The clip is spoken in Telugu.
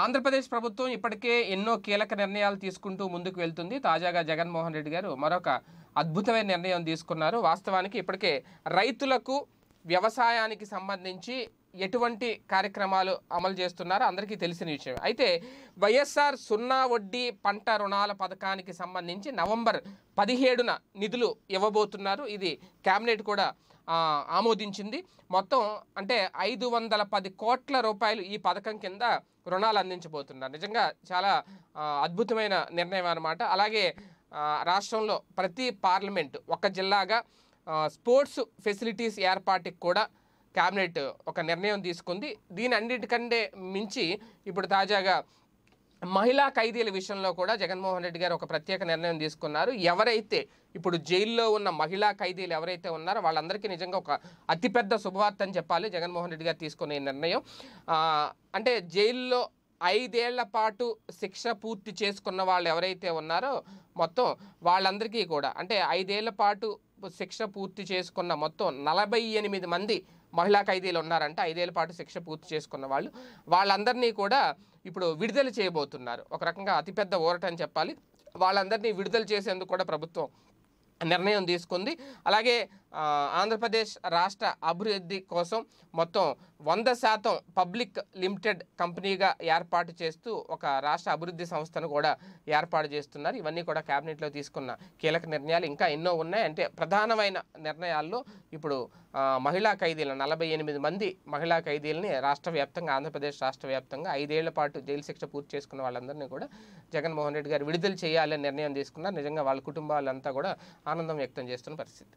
ఆంధ్రప్రదేశ్ ప్రభుత్వం ఇప్పటికే ఎన్నో కీలక నిర్ణయాలు తీసుకుంటూ ముందుకు వెళ్తుంది తాజాగా జగన్మోహన్ రెడ్డి గారు మరొక అద్భుతమైన నిర్ణయం తీసుకున్నారు వాస్తవానికి ఇప్పటికే రైతులకు వ్యవసాయానికి సంబంధించి ఎటువంటి కార్యక్రమాలు అమలు చేస్తున్నారో అందరికీ తెలిసిన విషయం అయితే వైఎస్ఆర్ సున్నా వడ్డీ పంట రుణాల పథకానికి సంబంధించి నవంబర్ పదిహేడున నిధులు ఇవ్వబోతున్నారు ఇది క్యాబినెట్ కూడా ఆమోదించింది మొత్తం అంటే ఐదు వందల పది కోట్ల రూపాయలు ఈ పథకం కింద రుణాలు అందించబోతున్నారు నిజంగా చాలా అద్భుతమైన నిర్ణయం అనమాట అలాగే రాష్ట్రంలో ప్రతి పార్లమెంటు ఒక జిల్లాగా స్పోర్ట్స్ ఫెసిలిటీస్ ఏర్పాటుకి కూడా క్యాబినెట్ ఒక నిర్ణయం తీసుకుంది దీని అన్నిటికంటే మించి ఇప్పుడు తాజాగా మహిళా ఖైదీల విషయంలో కూడా జగన్మోహన్ రెడ్డి గారు ఒక ప్రత్యేక నిర్ణయం తీసుకున్నారు ఎవరైతే ఇప్పుడు జైల్లో ఉన్న మహిళా ఖైదీలు ఎవరైతే ఉన్నారో వాళ్ళందరికీ నిజంగా ఒక అతిపెద్ద శుభవార్త అని చెప్పాలి జగన్మోహన్ రెడ్డి గారు తీసుకునే నిర్ణయం అంటే జైల్లో ఐదేళ్ల పాటు శిక్ష పూర్తి చేసుకున్న వాళ్ళు ఎవరైతే ఉన్నారో మొత్తం వాళ్ళందరికీ కూడా అంటే ఐదేళ్ల పాటు శిక్ష పూర్తి చేసుకున్న మొత్తం నలభై ఎనిమిది మంది మహిళా ఖైదీలు ఉన్నారంటే ఐదేళ్ల పాటు శిక్ష పూర్తి చేసుకున్న వాళ్ళు వాళ్ళందరినీ కూడా ఇప్పుడు విడుదల చేయబోతున్నారు ఒక రకంగా అతిపెద్ద ఓరట అని చెప్పాలి వాళ్ళందరినీ విడుదల చేసేందుకు కూడా ప్రభుత్వం నిర్ణయం తీసుకుంది అలాగే ఆంధ్రప్రదేశ్ రాష్ట్ర అభివృద్ధి కోసం మొత్తం వంద శాతం పబ్లిక్ లిమిటెడ్ కంపెనీగా ఏర్పాటు చేస్తూ ఒక రాష్ట్ర అభివృద్ధి సంస్థను కూడా ఏర్పాటు చేస్తున్నారు ఇవన్నీ కూడా క్యాబినెట్లో తీసుకున్న కీలక నిర్ణయాలు ఇంకా ఎన్నో ఉన్నాయి అంటే ప్రధానమైన నిర్ణయాల్లో ఇప్పుడు మహిళా ఖైదీలను నలభై ఎనిమిది మంది మహిళా ఖైదీలని రాష్ట్ర వ్యాప్తంగా ఆంధ్రప్రదేశ్ రాష్ట్ర వ్యాప్తంగా ఐదేళ్ల పాటు జైలు శిక్ష పూర్తి చేసుకున్న వాళ్ళందరినీ కూడా జగన్మోహన్ రెడ్డి గారు విడుదల చేయాలని నిర్ణయం తీసుకున్నారు నిజంగా వాళ్ళ కుటుంబాలంతా కూడా ఆనందం వ్యక్తం చేస్తున్న పరిస్థితి